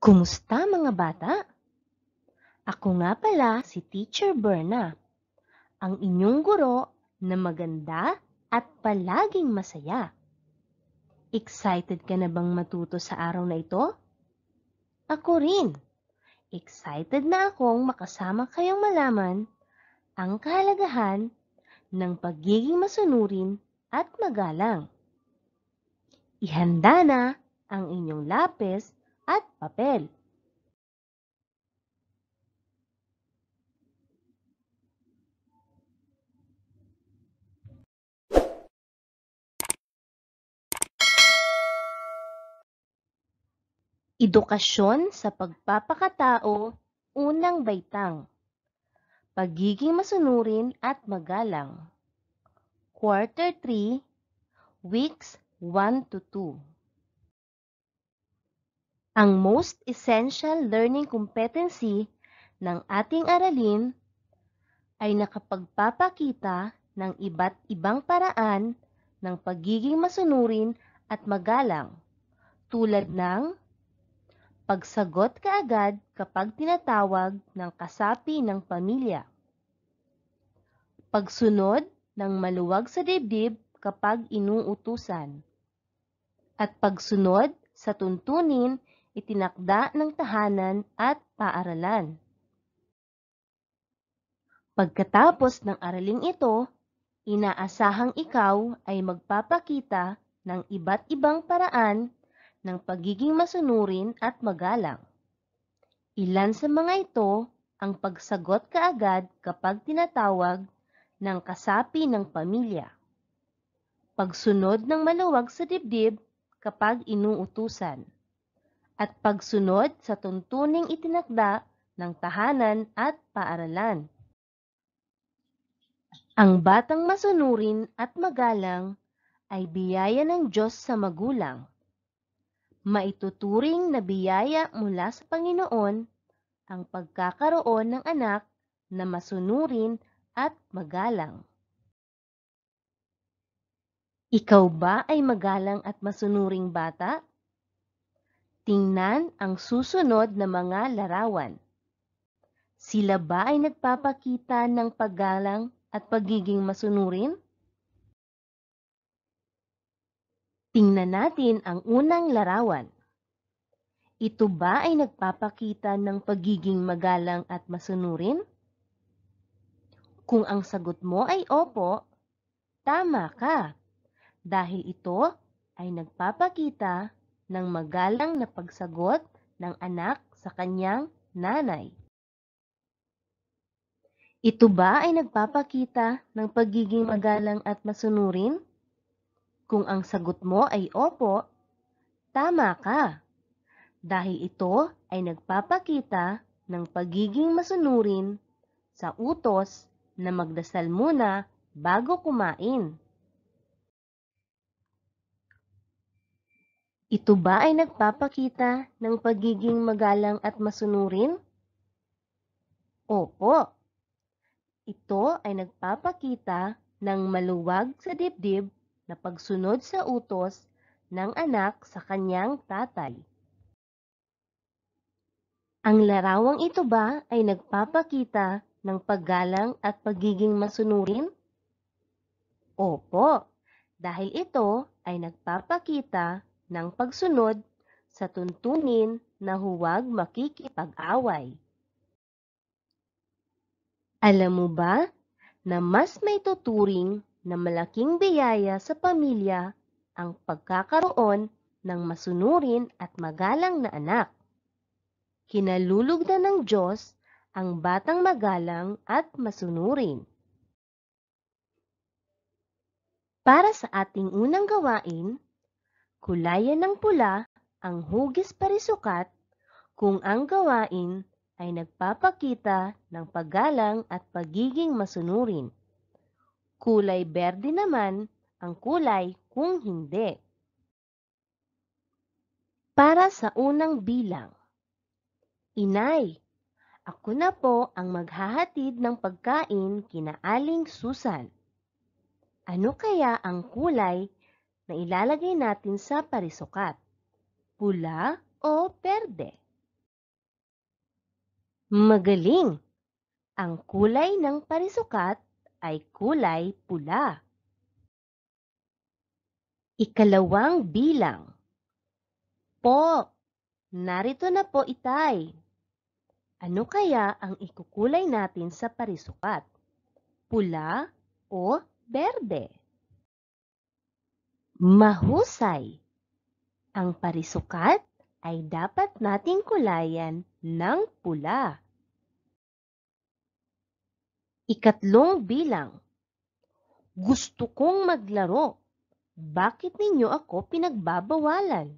Kumusta mga bata? Ako nga pala si Teacher Berna, ang inyong guro na maganda at palaging masaya. Excited ka na bang matuto sa araw na ito? Ako rin. Excited na akong makasama kayong malaman ang kahalagahan ng pagiging masunurin at magalang. Ihanda na ang inyong lapis at papel. Edukasyon sa pagpapakatao, unang baitang. Pagiging masunurin at magalang. Quarter 3, weeks 1 to 2. Ang most essential learning competency ng ating aralin ay nakapagpapakita ng iba't ibang paraan ng pagiging masunurin at magalang tulad ng pagsagot kaagad kapag tinatawag ng kasapi ng pamilya. Pagsunod ng maluwag sa dibdib kapag inuutusan. At pagsunod sa tuntunin itinakda ng tahanan at paaralan. Pagkatapos ng araling ito, inaasahang ikaw ay magpapakita ng iba't ibang paraan ng pagiging masunurin at magalang. Ilan sa mga ito ang pagsagot kaagad kapag tinatawag ng kasapi ng pamilya. Pagsunod ng maluwag sa dibdib kapag inuutusan at pagsunod sa tuntuning itinakda ng tahanan at paaralan. Ang batang masunurin at magalang ay biyaya ng Diyos sa magulang. Maituturing na biyaya mula sa Panginoon ang pagkakaroon ng anak na masunurin at magalang. Ikaw ba ay magalang at masunuring bata? Tingnan ang susunod na mga larawan. Sila ba ay nagpapakita ng paggalang at pagiging masunurin? Tingnan natin ang unang larawan. Ito ba ay nagpapakita ng pagiging magalang at masunurin? Kung ang sagot mo ay opo, tama ka. Dahil ito ay nagpapakita ng magalang na pagsagot ng anak sa kanyang nanay. Ito ba ay nagpapakita ng pagiging magalang at masunurin? Kung ang sagot mo ay opo, tama ka. Dahil ito ay nagpapakita ng pagiging masunurin sa utos na magdasal muna bago kumain. Ito ba ay nagpapakita ng pagiging magalang at masunurin? Opo. Ito ay nagpapakita ng maluwag sa dibdib na pagsunod sa utos ng anak sa kanyang tatay. Ang larawang ito ba ay nagpapakita ng paggalang at pagiging masunurin? Opo, dahil ito ay nagpapakita ng pagsunod sa tuntunin na huwag makikipag-away. Alam mo ba na mas may tuturing na malaking biyaya sa pamilya ang pagkakaroon ng masunurin at magalang na anak? Kinalulugdan ng Diyos ang batang magalang at masunurin. Para sa ating unang gawain, Kulayan ng pula ang hugis parisukat kung ang gawain ay nagpapakita ng paggalang at pagiging masunurin. Kulay berde naman ang kulay kung hindi. Para sa unang bilang, Inay, ako na po ang maghahatid ng pagkain kina Aling Susan. Ano kaya ang kulay na ilalagay natin sa parisukat, pula o perde. Magaling! Ang kulay ng parisukat ay kulay pula. Ikalawang bilang. Po, narito na po itay. Ano kaya ang ikukulay natin sa parisukat? Pula o berde? Mahusay. Ang parisukat ay dapat nating kulayan ng pula. Ikatlong bilang. Gusto kong maglaro. Bakit ninyo ako pinagbabawalan?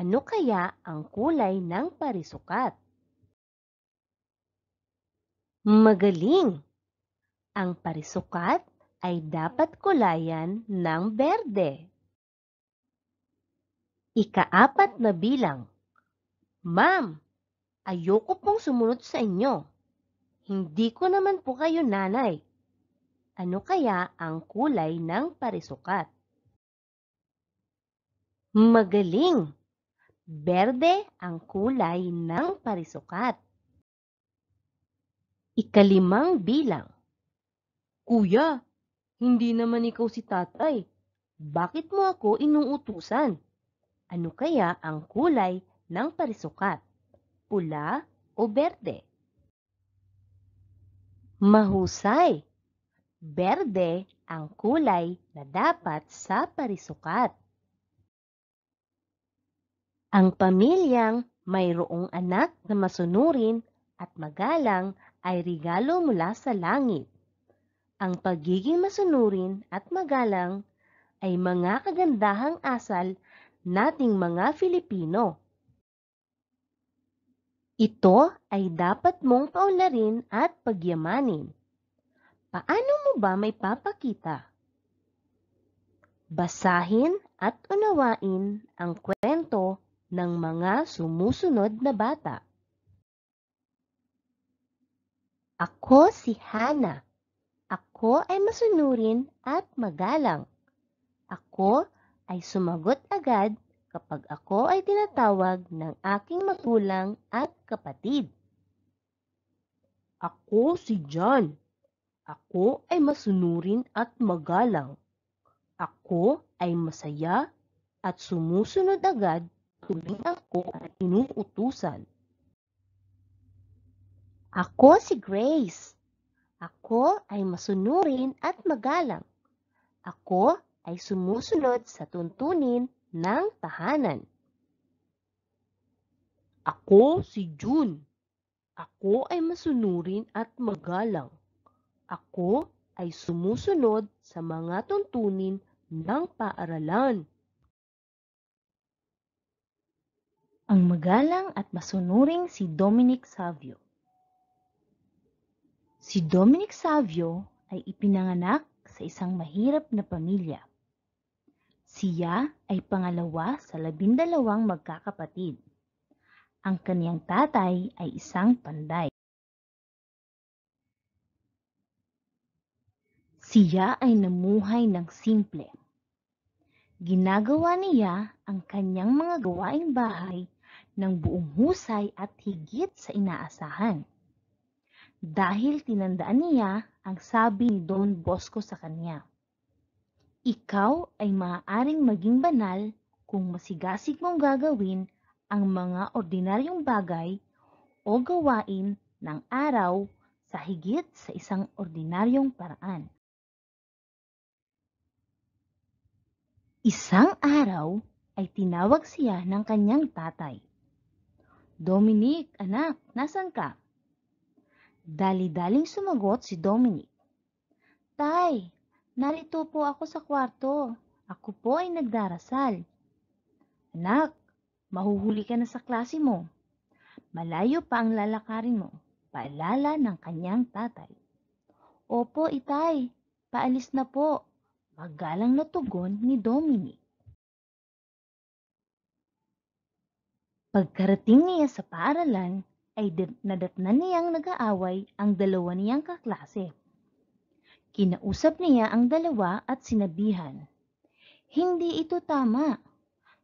Ano kaya ang kulay ng parisukat? Magaling! Ang parisukat ay dapat kulayan ng berde. Ikaapat na bilang, Ma'am, ayoko pong sumunod sa inyo. Hindi ko naman po kayo nanay. Ano kaya ang kulay ng parisukat? Magaling! Berde ang kulay ng parisukat. Ikalimang bilang. Kuya, hindi naman ikaw si tatay. Bakit mo ako inuutusan? Ano kaya ang kulay ng parisukat? Pula o berde? Mahusay! Berde ang kulay na dapat sa parisukat. Ang pamilyang mayroong anak na masunurin at magalang ay regalo mula sa langit. Ang pagiging masunurin at magalang ay mga kagandahang asal nating mga Filipino. Ito ay dapat mong paularin at pagyamanin. Paano mo ba may papakita? Basahin at unawain ang kwento ng mga sumusunod na bata. Ako si Hana. Ako ay masunurin at magalang. Ako ay sumagot agad kapag ako ay tinatawag ng aking magulang at kapatid. Ako si John. Ako ay masunurin at magalang. Ako ay masaya at sumusunod agad tuwing ako ay inuutusan. Ako si Grace. Ako ay masunurin at magalang. Ako ay sumusunod sa tuntunin ng tahanan. Ako si June. Ako ay masunurin at magalang. Ako ay sumusunod sa mga tuntunin ng paaralan. Ang magalang at masunuring si Dominic Savio. Si Dominic Savio ay ipinanganak sa isang mahirap na pamilya. Siya ay pangalawa sa labindalawang magkakapatid. Ang kaniyang tatay ay isang panday. Siya ay namuhay ng simple. Ginagawa niya ang kanyang mga gawaing bahay ng buong husay at higit sa inaasahan dahil tinandaan niya ang sabi ni Don Bosco sa kanya. Ikaw ay maaaring maging banal kung masigasig mong gagawin ang mga ordinaryong bagay o gawain ng araw sa higit sa isang ordinaryong paraan. Isang araw ay tinawag siya ng kanyang tatay. Dominic, anak, nasan ka? Dali-daling sumagot si Dominic. Tay, narito po ako sa kwarto. Ako po ay nagdarasal. Anak, mahuhuli ka na sa klase mo. Malayo pa ang lalakarin mo. Paalala ng kanyang tatay. Opo, itay. Paalis na po. Magalang na tugon ni Dominic. Pagkarating niya sa paaralan, ay nadatnan niyang nag-aaway ang dalawa niyang kaklase. Kinausap niya ang dalawa at sinabihan, Hindi ito tama.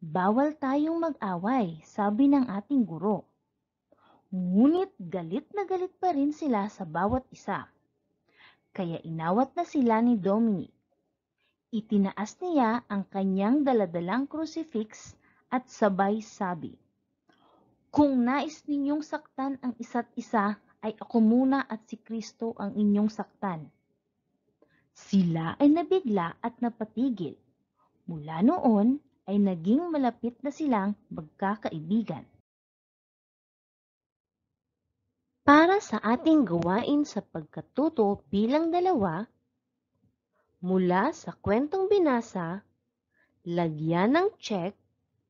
Bawal tayong mag-away, sabi ng ating guro. Ngunit galit na galit pa rin sila sa bawat isa. Kaya inawat na sila ni Dominic. Itinaas niya ang kanyang daladalang crucifix at sabay sabi, kung nais ninyong saktan ang isa't isa, ay ako muna at si Kristo ang inyong saktan. Sila ay nabigla at napatigil. Mula noon ay naging malapit na silang magkakaibigan. Para sa ating gawain sa pagkatuto bilang dalawa, mula sa kwentong binasa, lagyan ng check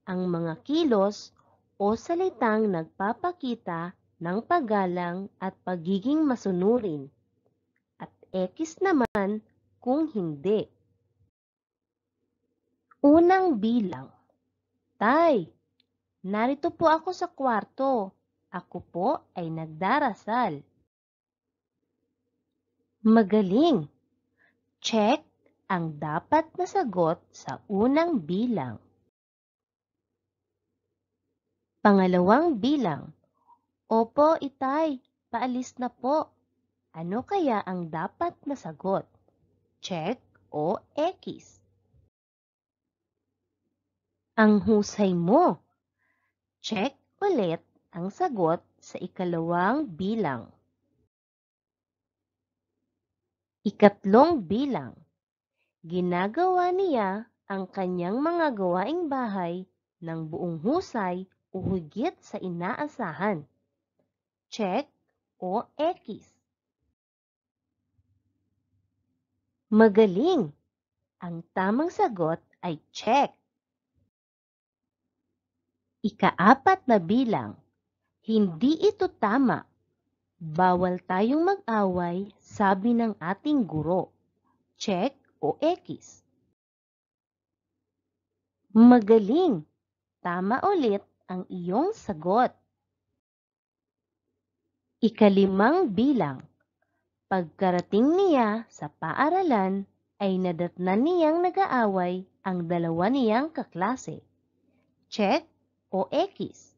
ang mga kilos o salitang nagpapakita ng paggalang at pagiging masunurin at X naman kung hindi. Unang bilang. Tay, narito po ako sa kwarto. Ako po ay nagdarasal. Magaling! Check ang dapat na sagot sa unang bilang. Pangalawang bilang. Opo, itay, paalis na po. Ano kaya ang dapat na sagot? Check o X? Ang husay mo. Check ulit ang sagot sa ikalawang bilang. Ikatlong bilang. Ginagawa niya ang kanyang mga gawaing bahay ng buong husay o higit sa inaasahan. Check o X. Magaling! Ang tamang sagot ay check. Ikaapat na bilang, hindi ito tama. Bawal tayong mag-away, sabi ng ating guro. Check o X. Magaling! Tama ulit ang iyong sagot. Ikalimang bilang. Pagkarating niya sa paaralan, ay nadatnan niyang nag-aaway ang dalawa niyang kaklase. Check o X.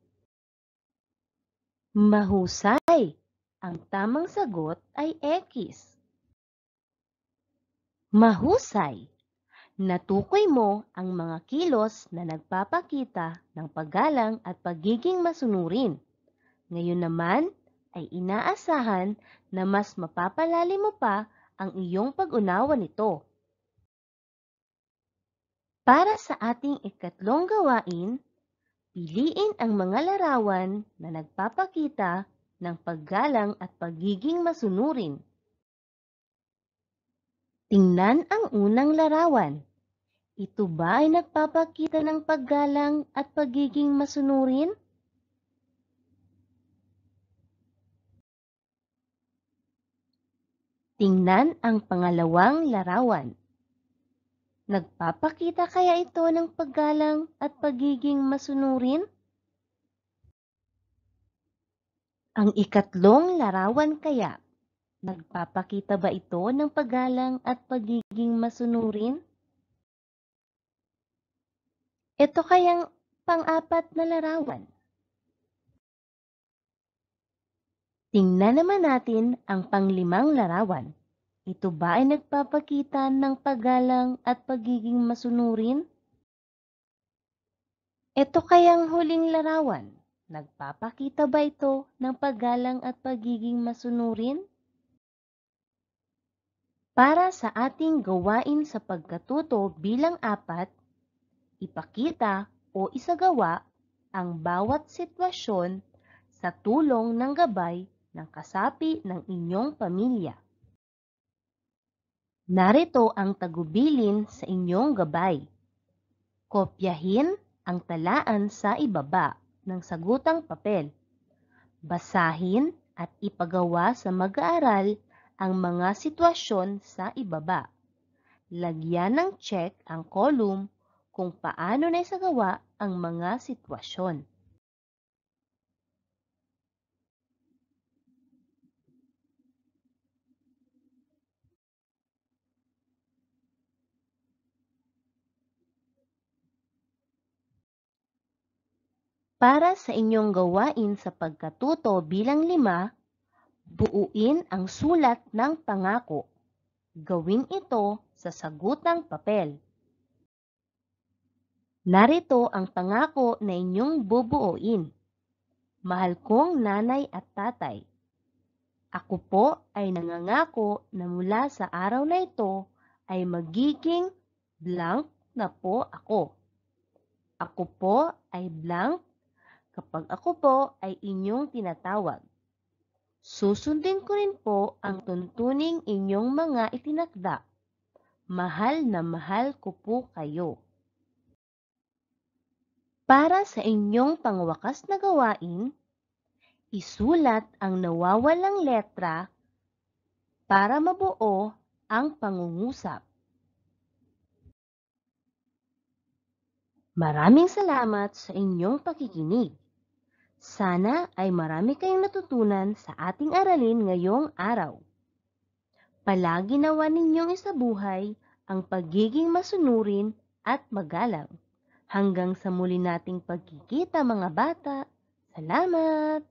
Mahusay. Ang tamang sagot ay X. Mahusay. Natukoy mo ang mga kilos na nagpapakita ng paggalang at pagiging masunurin. Ngayon naman ay inaasahan na mas mapapalalim mo pa ang iyong pag-unawa nito. Para sa ating ikatlong gawain, piliin ang mga larawan na nagpapakita ng paggalang at pagiging masunurin. Tingnan ang unang larawan. Ito ba ay nagpapakita ng paggalang at pagiging masunurin? Tingnan ang pangalawang larawan. Nagpapakita kaya ito ng paggalang at pagiging masunurin? Ang ikatlong larawan kaya, nagpapakita ba ito ng paggalang at pagiging masunurin? Ito kayang pang-apat na larawan. Tingnan naman natin ang panglimang larawan. Ito ba ay nagpapakita ng paggalang at pagiging masunurin? Ito kayang huling larawan. Nagpapakita ba ito ng paggalang at pagiging masunurin? Para sa ating gawain sa pagkatuto bilang apat, ipakita o isagawa ang bawat sitwasyon sa tulong ng gabay ng kasapi ng inyong pamilya. Narito ang tagubilin sa inyong gabay. Kopyahin ang talaan sa ibaba ng sagutang papel. Basahin at ipagawa sa mag-aaral ang mga sitwasyon sa ibaba. Lagyan ng check ang column kung paano naisagawa ang mga sitwasyon. Para sa inyong gawain sa pagkatuto bilang lima, buuin ang sulat ng pangako. Gawin ito sa sagutang papel. Narito ang pangako na inyong bubuoin. Mahal kong nanay at tatay, ako po ay nangangako na mula sa araw na ito ay magiging blank na po ako. Ako po ay blank kapag ako po ay inyong tinatawag. Susundin ko rin po ang tuntuning inyong mga itinakda. Mahal na mahal ko po kayo. Para sa inyong pangwakas na gawain, isulat ang nawawalang letra para mabuo ang pangungusap. Maraming salamat sa inyong pakikinig. Sana ay marami kayong natutunan sa ating aralin ngayong araw. Palagi nawa ninyong isabuhay ang pagiging masunurin at magalang. Hanggang sa muli nating pagkikita mga bata. Salamat!